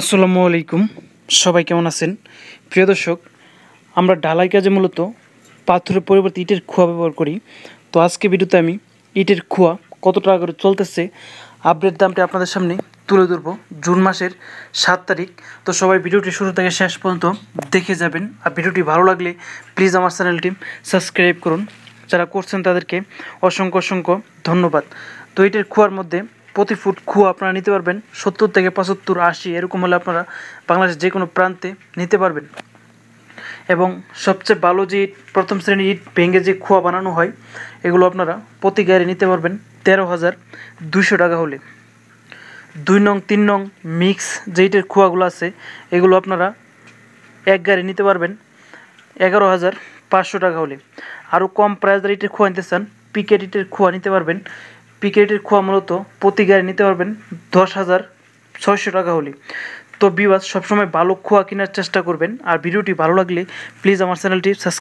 আসসালামু আলাইকুম সবাই কেমন আছেন প্রিয় দর্শক আমরা ঢালাই কাজে মূলত পাথরের পরিবর্তে ইটের খোয়া ব্যবহার করি তো আজকে ভিডিওতে আমি ইটের খোয়া কত টাকা করে চলতেছে আপডেট দামটা আপনাদের সামনে তুলে ধরব জুন মাসের সাত তারিখ তো সবাই ভিডিওটি শুরু থেকে শেষ পর্যন্ত দেখে যাবেন আর ভিডিওটি ভালো লাগলে প্লিজ আমার চ্যানেলটি সাবস্ক্রাইব করুন যারা করছেন তাদেরকে অসংখ্য অসংখ্য ধন্যবাদ তো এটার খোয়ার মধ্যে প্রতি ফুট খুয়া আপনারা নিতে পারবেন সত্তর থেকে পঁচাত্তর আশি এরকম হলে আপনারা বাংলাদেশের যে কোনো প্রান্তে নিতে পারবেন এবং সবচেয়ে ভালো যে ইট প্রথম শ্রেণীর ইট ভেঙে যে খোয়া বানানো হয় এগুলো আপনারা প্রতি গাড়ি নিতে পারবেন তেরো হাজার দুশো টাকা হলে দুই নং তিন নং মিক্স যে ইটের খোয়াগুলো আছে এগুলো আপনারা এক গাড়ি নিতে পারবেন এগারো হাজার পাঁচশো টাকা হলে আরও কম প্রাইস ইটের খোয়া নিতে চান পিকেট ইটের খোয়া নিতে পারবেন পিকেটের খোয়া মূলত প্রতি গাড়ি নিতে পারবেন দশ হাজার ছয়শো টাকা হলে তো বিবাস সবসময় ভালো খোয়া কেনার চেষ্টা করবেন আর ভিডিওটি ভালো লাগলে প্লিজ আমার চ্যানেলটি সাবস্ক্রাইব